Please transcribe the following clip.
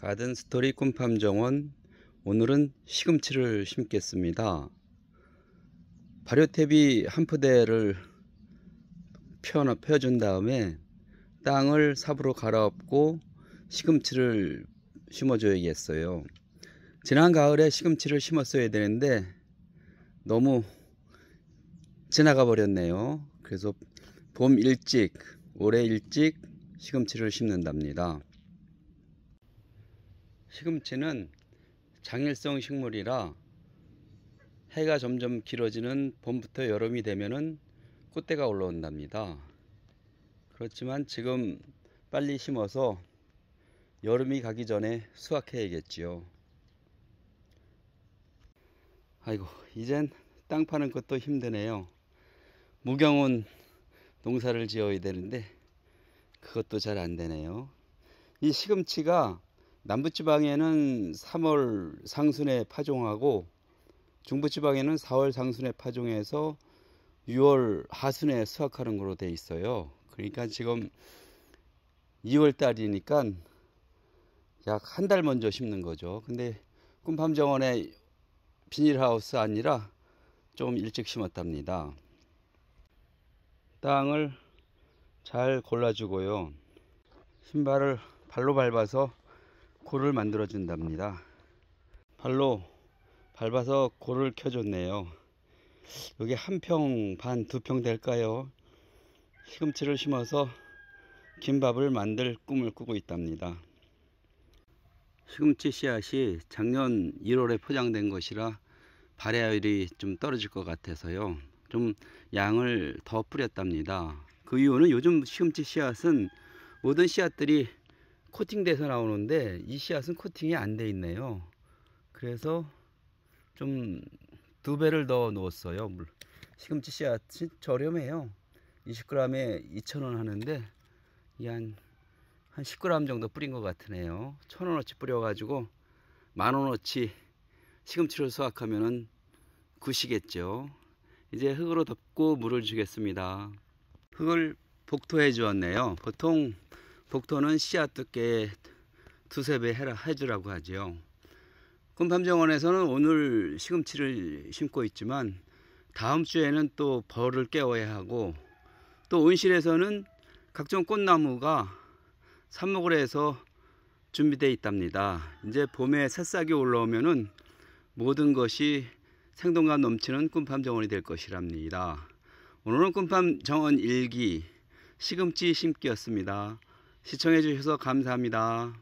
가든 스토리 꿈팜 정원 오늘은 시금치를 심겠습니다. 발효탭이 한 푸대를 펴나 펴준 다음에 땅을 삽으로 갈아엎고 시금치를 심어줘야겠어요. 지난 가을에 시금치를 심었어야 되는데 너무 지나가 버렸네요. 그래서 봄 일찍 올해 일찍 시금치를 심는답니다. 시금치는 장일성 식물이라 해가 점점 길어지는 봄부터 여름이 되면은 꽃대가 올라온답니다. 그렇지만 지금 빨리 심어서 여름이 가기 전에 수확해야겠지요. 아이고, 이젠 땅 파는 것도 힘드네요. 무경운 농사를 지어야 되는데 그것도 잘 안 되네요. 이 시금치가 남부지방에는 3월 상순에 파종하고 중부지방에는 4월 상순에 파종해서 6월 하순에 수확하는 걸로 돼 있어요. 그러니까 지금 2월 달이니까 약 한 달 먼저 심는 거죠. 근데 꿈팜정원의 비닐하우스 아니라 좀 일찍 심었답니다. 땅을 잘 골라주고요. 신발을 발로 밟아서 골을 만들어 준답니다 발로 밟아서 골을 켜줬네요 여기 한 평 반 두 평 될까요 시금치를 심어서 김밥을 만들 꿈을 꾸고 있답니다 시금치 씨앗이 작년 1월에 포장된 것이라 발효율이 좀 떨어질 것 같아서요 좀 양을 더 뿌렸답니다 그 이유는 요즘 시금치 씨앗은 모든 씨앗들이 코팅돼서 나오는데 이 씨앗은 코팅이 안 돼 있네요. 그래서 좀 두 배를 더 넣었어요. 물. 시금치 씨앗이 저렴해요. 20g에 2,000원 하는데 이 한 한 10g 정도 뿌린 것 같으네요. 1,000원어치 뿌려가지고 만원어치 시금치를 수확하면은 구시겠죠. 이제 흙으로 덮고 물을 주겠습니다. 흙을 복토해 주었네요. 보통 복토는 씨앗 두께 두세 배 해라 해주라고 하지요. 군밤정원에서는 오늘 시금치를 심고 있지만 다음 주에는 또 벌을 깨워야 하고 또 온실에서는 각종 꽃나무가 삽목을 해서 준비되어 있답니다. 이제 봄에 새싹이 올라오면은 모든 것이 생동감 넘치는 꿈팜 정원이 될 것이랍니다. 오늘은 꿈팜 정원 일기 시금치 심기였습니다. 시청해 주셔서 감사합니다.